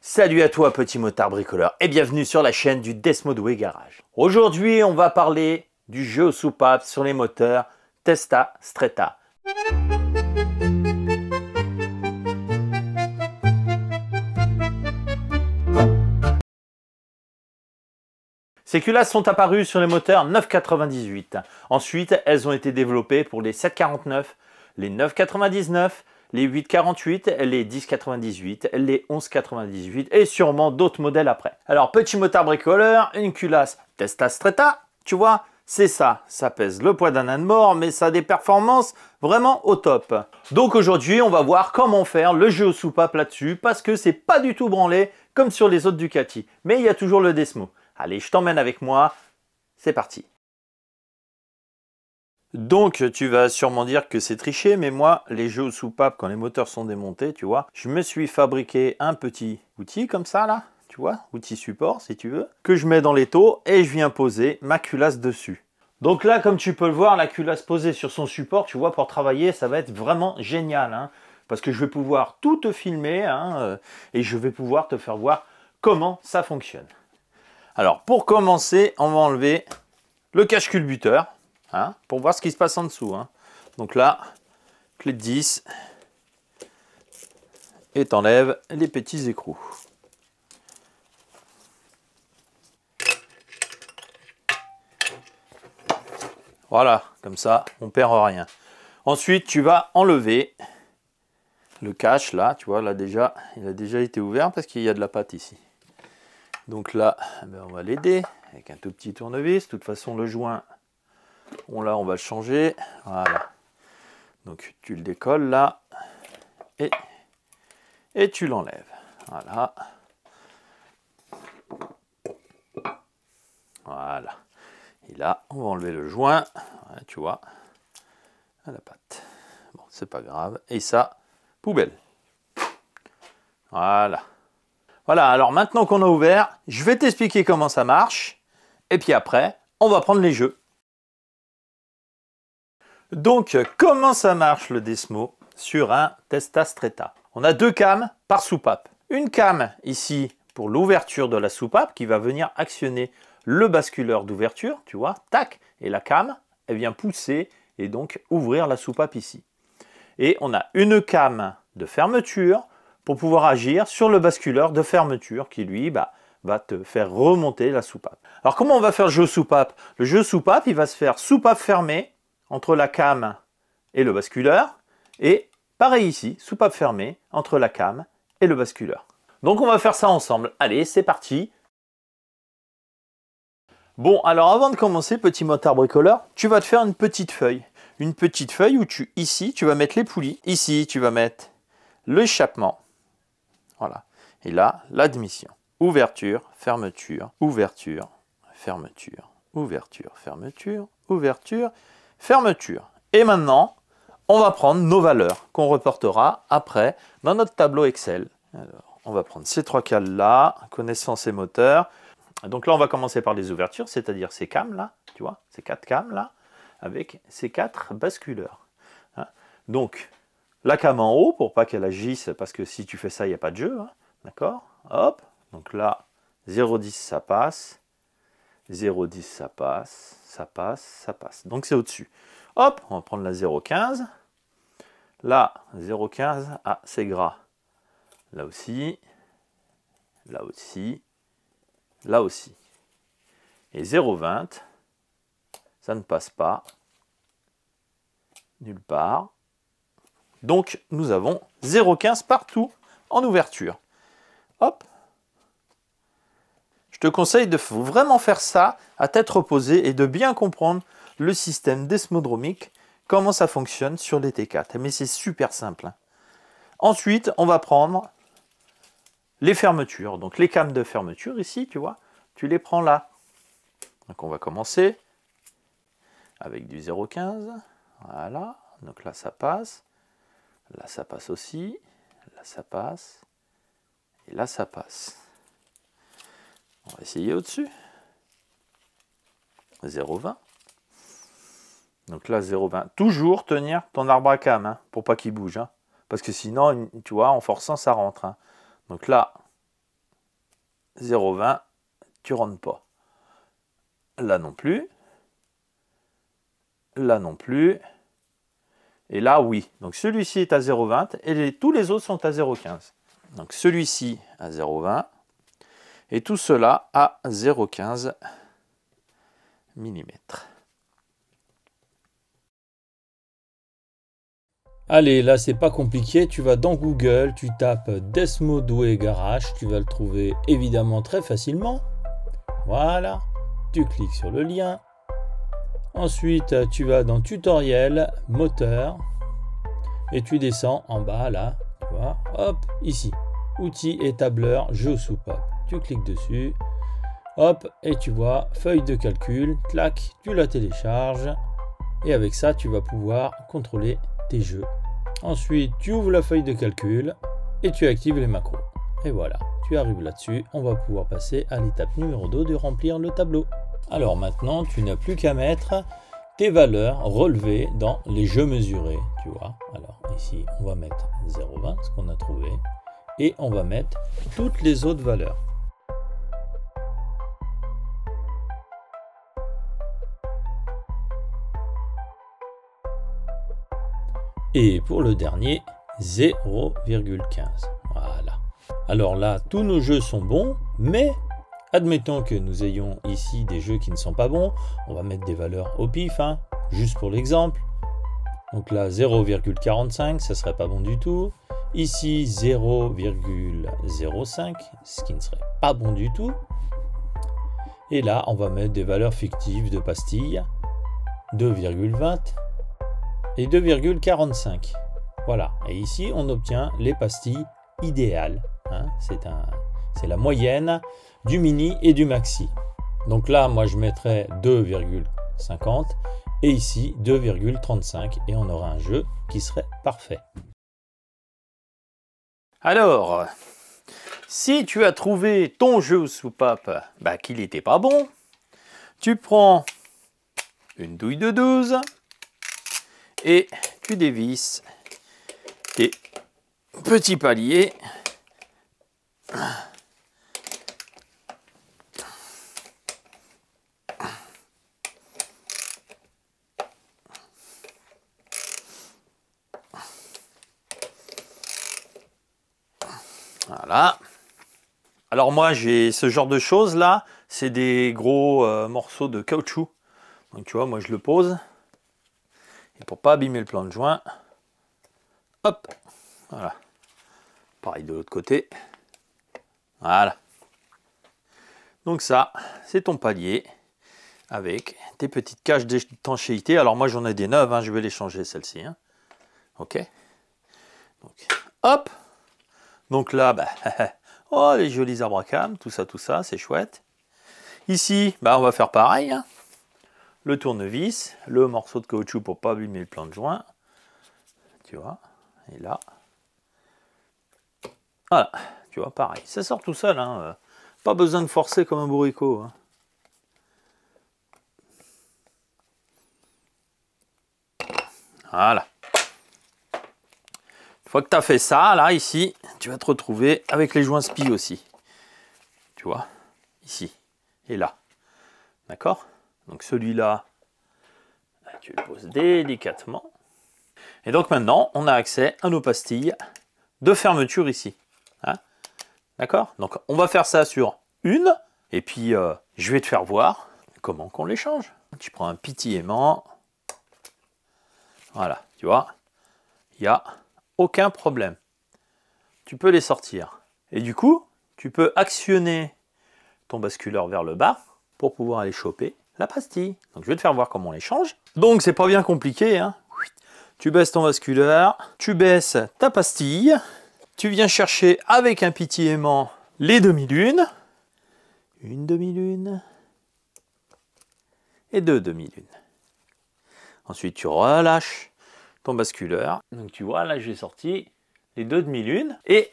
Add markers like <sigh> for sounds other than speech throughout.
Salut à toi petit motard bricoleur et bienvenue sur la chaîne du Desmodoué Garage. Aujourd'hui on va parler du jeu aux soupapes sur les moteurs Testa Stretta. Ces culasses sont apparues sur les moteurs 998. Ensuite, elles ont été développées pour les 749, les 999, les 8,48, les 10,98, les 11,98 et sûrement d'autres modèles après. Alors, petit motard bricoleur, une culasse Testa Stretta, tu vois c'est ça, ça pèse le poids d'un âne mort, mais ça a des performances vraiment au top. Donc aujourd'hui, on va voir comment faire le jeu au soupape là-dessus, parce que c'est pas du tout branlé comme sur les autres Ducati. Mais il y a toujours le Desmo. Allez, je t'emmène avec moi, c'est parti donc tu vas sûrement dire que c'est triché, mais moi, les jeux aux soupapes, quand les moteurs sont démontés, tu vois, je me suis fabriqué un petit outil comme ça, là, tu vois, outil support si tu veux, que je mets dans les taux et je viens poser ma culasse dessus. Donc là, comme tu peux le voir, la culasse posée sur son support, tu vois, pour travailler, ça va être vraiment génial, hein, parce que je vais pouvoir tout te filmer hein, euh, et je vais pouvoir te faire voir comment ça fonctionne. Alors, pour commencer, on va enlever le cache-culbuteur. Hein pour voir ce qui se passe en dessous. Hein. Donc là, clé de 10, et t'enlèves les petits écrous. Voilà, comme ça, on perd rien. Ensuite, tu vas enlever le cache là, tu vois, là déjà, il a déjà été ouvert parce qu'il y a de la pâte ici. Donc là, eh ben, on va l'aider avec un tout petit tournevis. De toute façon, le joint, on là on va le changer voilà donc tu le décolles là et et tu l'enlèves voilà voilà et là on va enlever le joint tu vois à la pâte, bon c'est pas grave et ça poubelle voilà voilà alors maintenant qu'on a ouvert je vais t'expliquer comment ça marche et puis après on va prendre les jeux donc, comment ça marche le Desmo sur un testastreta On a deux cames par soupape. Une cam ici pour l'ouverture de la soupape qui va venir actionner le basculeur d'ouverture, tu vois, tac, et la cam, elle vient pousser et donc ouvrir la soupape ici. Et on a une cam de fermeture pour pouvoir agir sur le basculeur de fermeture qui lui, bah, va te faire remonter la soupape. Alors comment on va faire le jeu soupape Le jeu soupape, il va se faire soupape fermée, entre la cam et le basculeur, et pareil ici, soupape fermée, entre la cam et le basculeur. Donc on va faire ça ensemble. Allez, c'est parti Bon, alors avant de commencer, petit motard bricoleur, tu vas te faire une petite feuille. Une petite feuille où tu, ici, tu vas mettre les poulies. Ici, tu vas mettre l'échappement. Voilà. Et là, l'admission. Ouverture, fermeture, ouverture, fermeture, ouverture, fermeture, ouverture, fermeture. Et maintenant, on va prendre nos valeurs qu'on reportera après dans notre tableau Excel. Alors, on va prendre ces trois cales-là, connaissance et moteurs. Donc là, on va commencer par les ouvertures, c'est-à-dire ces cames là, tu vois, ces quatre cames là, avec ces quatre basculeurs. Hein. Donc, la cam en haut, pour pas qu'elle agisse, parce que si tu fais ça, il n'y a pas de jeu. Hein, d'accord Hop, donc là, 0,10 ça passe, 0,10 ça passe, ça passe, ça passe. Donc c'est au-dessus. Hop, on va prendre la 0,15. Là, 0,15, ah, c'est gras. Là aussi, là aussi, là aussi. Et 0,20, ça ne passe pas nulle part. Donc nous avons 0,15 partout en ouverture. Hop, je te conseille de vraiment faire ça à tête reposée et de bien comprendre le système desmodromique, comment ça fonctionne sur les T4. Mais c'est super simple. Hein. Ensuite, on va prendre les fermetures. Donc les cames de fermeture ici, tu vois, tu les prends là. Donc on va commencer avec du 0,15. Voilà, donc là ça passe. Là ça passe aussi. Là ça passe. Et là ça passe. On essayer au-dessus. 0,20. Donc là, 0,20. Toujours tenir ton arbre à cam, hein, pour pas qu'il bouge. Hein. Parce que sinon, tu vois, en forçant, ça rentre. Hein. Donc là, 0,20, tu rentres pas. Là non plus. Là non plus. Et là, oui. Donc celui-ci est à 0,20 et tous les autres sont à 0,15. Donc celui-ci à 0,20 et tout cela à 0,15 mm. Allez, là c'est pas compliqué, tu vas dans Google, tu tapes Desmo Garage, tu vas le trouver évidemment très facilement. Voilà, tu cliques sur le lien. Ensuite, tu vas dans tutoriel, moteur, et tu descends en bas là, tu vois, hop, ici, outils et tableurs, Jeux sous pop tu cliques dessus, hop, et tu vois feuille de calcul, clac, tu la télécharges, et avec ça, tu vas pouvoir contrôler tes jeux. Ensuite, tu ouvres la feuille de calcul et tu actives les macros. Et voilà, tu arrives là-dessus, on va pouvoir passer à l'étape numéro 2 de remplir le tableau. Alors maintenant, tu n'as plus qu'à mettre tes valeurs relevées dans les jeux mesurés, tu vois. Alors ici, on va mettre 0,20, ce qu'on a trouvé, et on va mettre toutes les autres valeurs. Et pour le dernier, 0,15. Voilà. Alors là, tous nos jeux sont bons, mais admettons que nous ayons ici des jeux qui ne sont pas bons. On va mettre des valeurs au pif, hein. juste pour l'exemple. Donc là, 0,45, ça serait pas bon du tout. Ici, 0,05, ce qui ne serait pas bon du tout. Et là, on va mettre des valeurs fictives de pastilles. 2,20, 2,45. Voilà, et ici on obtient les pastilles idéales. Hein. C'est la moyenne du mini et du maxi. Donc là, moi je mettrais 2,50 et ici 2,35 et on aura un jeu qui serait parfait. Alors, si tu as trouvé ton jeu soupape bah, qu'il n'était pas bon, tu prends une douille de 12, et tu dévisses tes petits paliers. Voilà. Alors moi, j'ai ce genre de choses là, c'est des gros euh, morceaux de caoutchouc. Donc tu vois, moi je le pose pour pas abîmer le plan de joint, hop, voilà. Pareil de l'autre côté. Voilà. Donc ça, c'est ton palier avec tes petites caches d'étanchéité. Alors moi j'en ai des neufs, hein, je vais les changer celles-ci. Hein. Ok hop Donc là, ben... <laughs> oh les jolis arbres à cam, tout ça, tout ça, c'est chouette. Ici, bah, on va faire pareil. Hein le tournevis, le morceau de caoutchouc pour pas abîmer le plan de joint. Tu vois, et là. Voilà, tu vois, pareil. Ça sort tout seul, hein, euh. Pas besoin de forcer comme un bourricot. Hein. Voilà. Une fois que tu as fait ça, là, ici, tu vas te retrouver avec les joints spi aussi. Tu vois, ici et là. D'accord donc celui-là, tu le poses délicatement. Et donc maintenant, on a accès à nos pastilles de fermeture ici. Hein. D'accord Donc on va faire ça sur une, et puis euh, je vais te faire voir comment qu'on les change. Tu prends un petit aimant. Voilà, tu vois, il n'y a aucun problème. Tu peux les sortir. Et du coup, tu peux actionner ton basculeur vers le bas pour pouvoir aller choper la pastille. Donc je vais te faire voir comment on les change. Donc c'est pas bien compliqué. Hein tu baisses ton basculeur tu baisses ta pastille, tu viens chercher avec un aimant les demi-lunes. Une demi-lune et deux demi-lunes. Ensuite tu relâches ton basculeur. Donc tu vois là j'ai sorti les deux demi-lunes et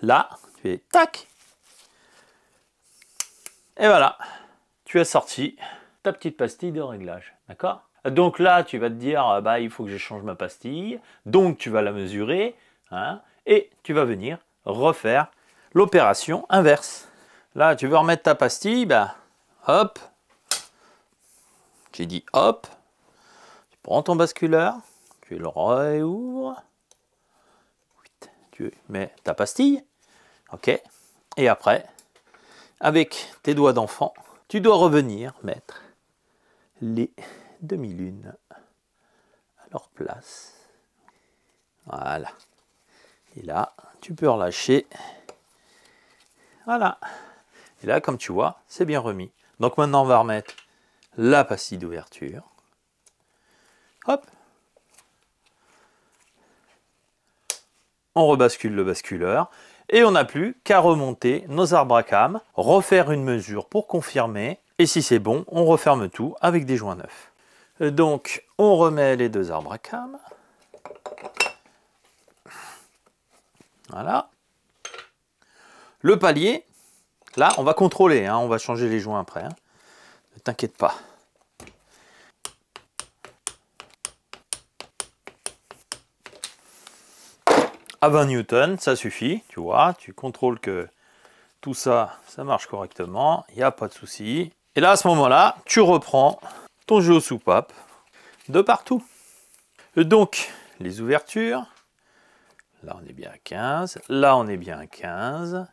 là tu es tac et voilà tu as sorti petite pastille de réglage. D'accord Donc là, tu vas te dire, euh, bah, il faut que je change ma pastille. Donc tu vas la mesurer. Hein, et tu vas venir refaire l'opération inverse. Là, tu veux remettre ta pastille. Bah, hop. J'ai dit hop. Tu prends ton basculeur. Tu le réouvres. Tu mets ta pastille. OK. Et après, avec tes doigts d'enfant, tu dois revenir mettre les demi-lunes à leur place. Voilà. Et là, tu peux relâcher. Voilà. Et là, comme tu vois, c'est bien remis. Donc maintenant, on va remettre la pastille d'ouverture. Hop. On rebascule le basculeur. Et on n'a plus qu'à remonter nos arbres à cam, refaire une mesure pour confirmer, et si c'est bon, on referme tout avec des joints neufs. Euh, donc, on remet les deux arbres à cam. Voilà. Le palier, là, on va contrôler, hein, on va changer les joints après. Hein. Ne t'inquiète pas. À 20 newtons, ça suffit, tu vois, tu contrôles que tout ça, ça marche correctement, il n'y a pas de souci. Et là, à ce moment-là, tu reprends ton jeu aux soupapes de partout. Donc, les ouvertures. Là, on est bien à 15. Là, on est bien à 15.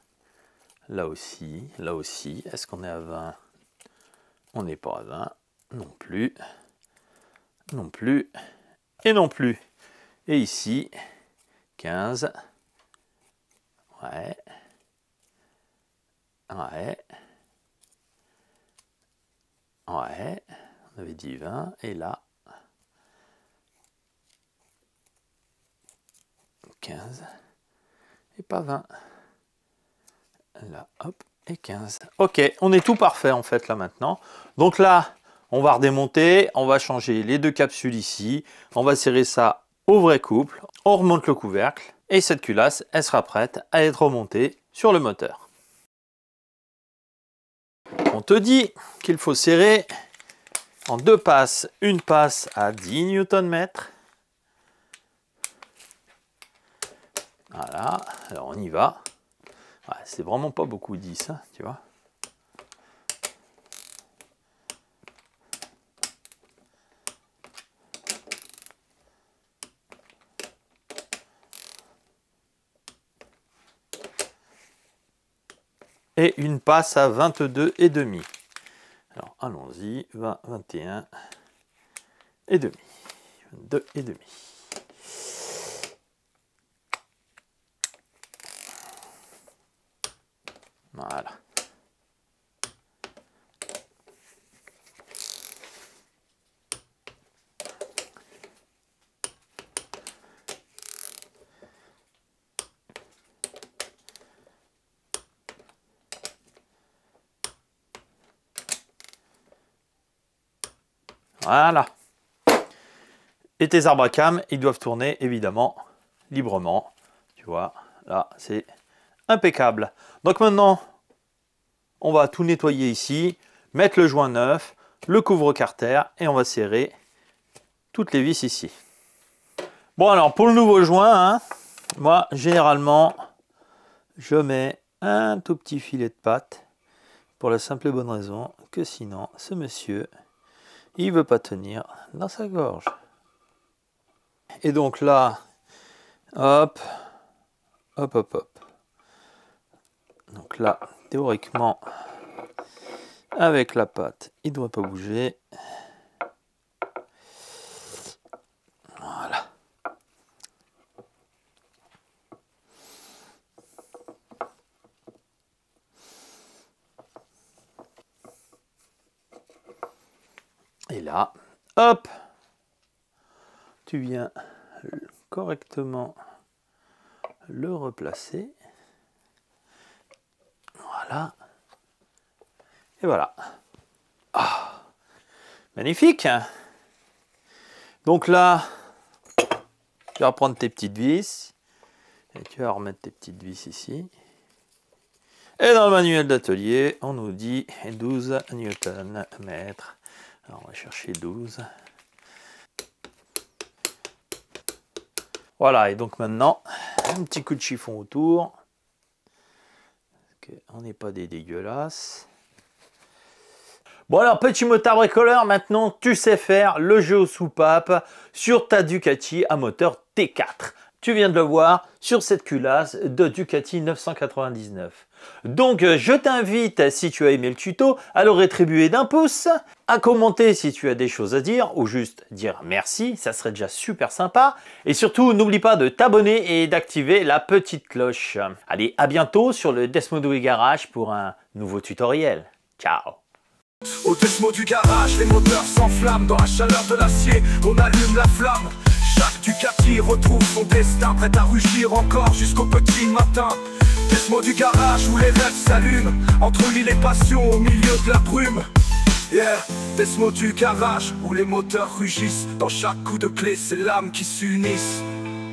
Là aussi, là aussi. Est-ce qu'on est à 20 On n'est pas à 20. Non plus. Non plus. Et non plus. Et ici, 15. Ouais. Ouais. Ouais, on avait dit 20. Et là, 15. Et pas 20. Là, hop, et 15. Ok, on est tout parfait en fait là maintenant. Donc là, on va redémonter, on va changer les deux capsules ici. On va serrer ça au vrai couple. On remonte le couvercle. Et cette culasse, elle sera prête à être remontée sur le moteur te dit qu'il faut serrer en deux passes, une passe à 10 Nm. Voilà, alors on y va. c'est vraiment pas beaucoup 10, hein, tu vois. et une passe à 22 et demi. Alors allons-y, va 21 et demi. 2 et demi. Voilà. Voilà. Et tes arbres à cam, ils doivent tourner évidemment librement. Tu vois, là, c'est impeccable. Donc maintenant, on va tout nettoyer ici, mettre le joint neuf, le couvre-carter et on va serrer toutes les vis ici. Bon alors, pour le nouveau joint, hein, moi, généralement, je mets un tout petit filet de pâte pour la simple et bonne raison que sinon, ce monsieur il veut pas tenir dans sa gorge. Et donc là, hop, hop, hop, hop. Donc là, théoriquement, avec la patte, il doit pas bouger. Tu viens correctement le replacer. Voilà. Et voilà. Ah. magnifique Donc là, tu vas prendre tes petites vis. Et tu vas remettre tes petites vis ici. Et dans le manuel d'atelier, on nous dit 12 newton mètres on va chercher 12. Voilà, et donc maintenant, un petit coup de chiffon autour. on n'est pas des dégueulasses. Bon alors, petit motard bricoleur, maintenant tu sais faire le jeu aux soupapes sur ta Ducati à moteur T4. Tu viens de le voir sur cette culasse de Ducati 999. Donc euh, je t'invite, si tu as aimé le tuto, à le rétribuer d'un pouce, à commenter si tu as des choses à dire, ou juste dire merci, ça serait déjà super sympa. Et surtout, n'oublie pas de t'abonner et d'activer la petite cloche. Allez, à bientôt sur le Desmodu Garage pour un nouveau tutoriel. Ciao Au du Garage, les moteurs s'enflamment dans la chaleur de l'acier, on allume la flamme chaque Ducati retrouve son destin Prêt à rugir encore jusqu'au petit matin Des mots du garage où les rêves s'allument Entre lui les passions au milieu de la brume Yeah, des mots du garage où les moteurs rugissent Dans chaque coup de clé, c'est l'âme qui s'unissent